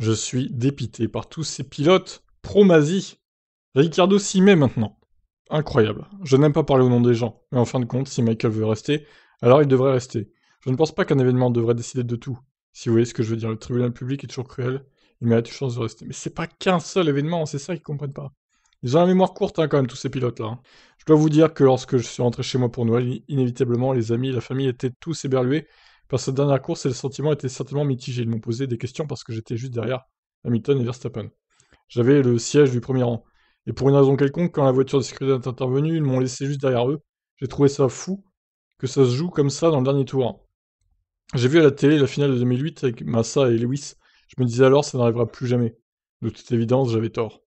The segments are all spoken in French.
Je suis dépité par tous ces pilotes. pro-Mazi. Ricardo s'y met maintenant. Incroyable. Je n'aime pas parler au nom des gens. Mais en fin de compte, si Michael veut rester, alors il devrait rester. Je ne pense pas qu'un événement devrait décider de tout. Si vous voyez ce que je veux dire, le tribunal public est toujours cruel. Il mérite une chance de rester. Mais c'est pas qu'un seul événement, c'est ça qu'ils comprennent pas. Ils ont la mémoire courte hein, quand même, tous ces pilotes-là. Hein. Je dois vous dire que lorsque je suis rentré chez moi pour Noël, inévitablement, les amis, la famille étaient tous éberlués cette dernière course, le sentiment était certainement mitigé. Ils m'ont posé des questions parce que j'étais juste derrière Hamilton et Verstappen. J'avais le siège du premier rang. Et pour une raison quelconque, quand la voiture de sécurité est intervenue, ils m'ont laissé juste derrière eux. J'ai trouvé ça fou que ça se joue comme ça dans le dernier tour. J'ai vu à la télé la finale de 2008 avec Massa et Lewis. Je me disais alors ça n'arrivera plus jamais. De toute évidence, j'avais tort.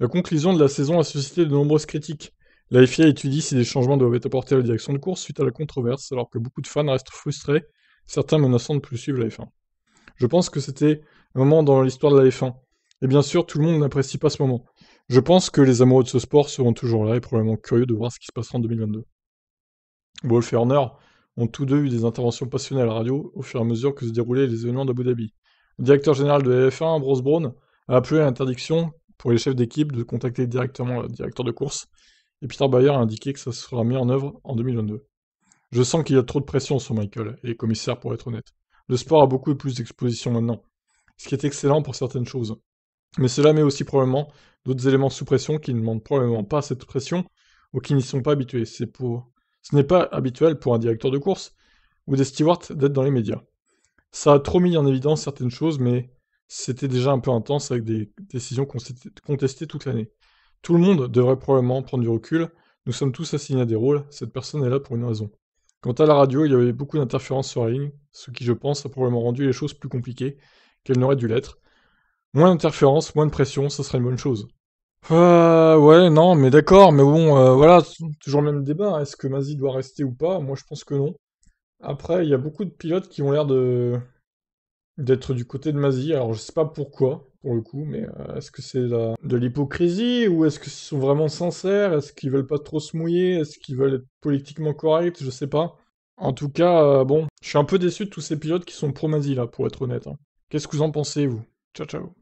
La conclusion de la saison a suscité de nombreuses critiques. La FIA étudie si des changements doivent être apportés à la direction de course suite à la controverse, alors que beaucoup de fans restent frustrés certains menaçant de plus suivre la F1. Je pense que c'était un moment dans l'histoire de la F1. Et bien sûr, tout le monde n'apprécie pas ce moment. Je pense que les amoureux de ce sport seront toujours là et probablement curieux de voir ce qui se passera en 2022. Wolf et Horner ont tous deux eu des interventions passionnées à la radio au fur et à mesure que se déroulaient les événements d'Abu Dhabi. Le directeur général de la F1, Ambrose Brown, a appelé à l'interdiction pour les chefs d'équipe de contacter directement le directeur de course, et Peter Bayer a indiqué que ça sera mis en œuvre en 2022. Je sens qu'il y a trop de pression sur Michael et les commissaires pour être honnête. Le sport a beaucoup plus d'exposition maintenant, ce qui est excellent pour certaines choses. Mais cela met aussi probablement d'autres éléments sous pression qui ne demandent probablement pas cette pression ou qui n'y sont pas habitués. C'est pour... Ce n'est pas habituel pour un directeur de course ou des stewards d'être dans les médias. Ça a trop mis en évidence certaines choses, mais c'était déjà un peu intense avec des décisions contestées toute l'année. Tout le monde devrait probablement prendre du recul. Nous sommes tous assignés à des rôles, cette personne est là pour une raison. Quant à la radio, il y avait beaucoup d'interférences sur la ligne, ce qui, je pense, a probablement rendu les choses plus compliquées qu'elles n'auraient dû l'être. Moins d'interférences, moins de pression, ça serait une bonne chose. Euh, ouais, non, mais d'accord, mais bon, euh, voilà, toujours le même débat. Hein, est-ce que Mazi doit rester ou pas Moi, je pense que non. Après, il y a beaucoup de pilotes qui ont l'air de, d'être du côté de Mazie. Alors je sais pas pourquoi, pour le coup, mais euh, est-ce que c'est de l'hypocrisie ou est-ce qu'ils sont vraiment sincères Est-ce qu'ils veulent pas trop se mouiller Est-ce qu'ils veulent être politiquement corrects Je sais pas. En tout cas, euh, bon, je suis un peu déçu de tous ces pilotes qui sont pro Mazie là, pour être honnête. Hein. Qu'est-ce que vous en pensez, vous Ciao, ciao.